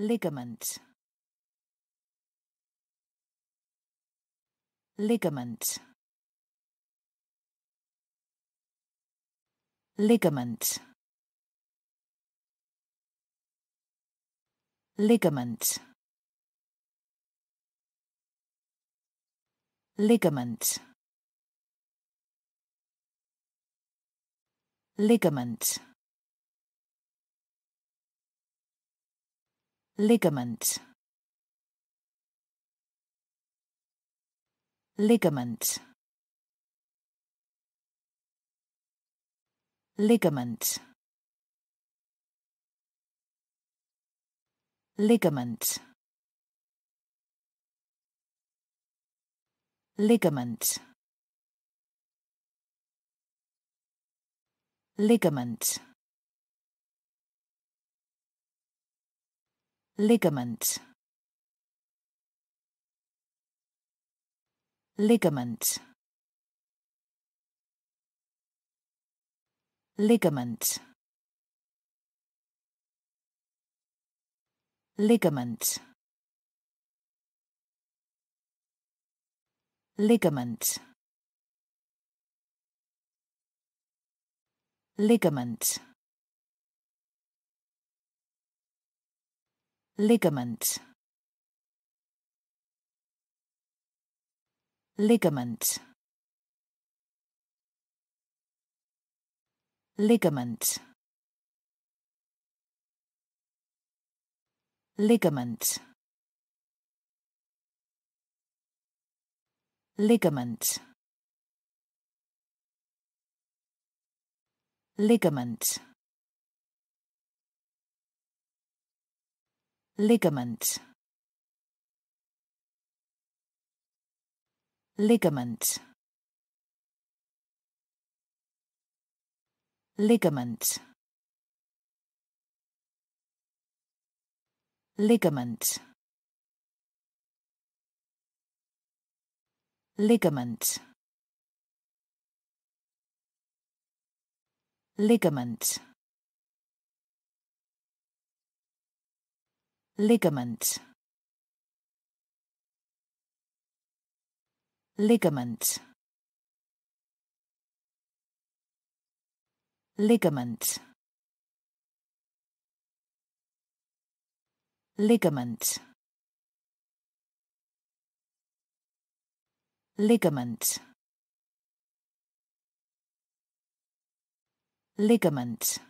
Ligament. Ligament. Ligament. Ligament. Ligament. Ligament. Ligament. Ligament. Ligament. Ligament. Ligament. Ligament. Ligament. Ligament. Ligament. Ligament. Ligament. Ligament. Ligament. Ligament. Ligament. Ligament. Ligament. Ligament. Ligament. Ligament. Ligament. Ligament. Ligament. Ligament. Ligament. Ligament. Ligament. Ligament. Ligament. Ligament.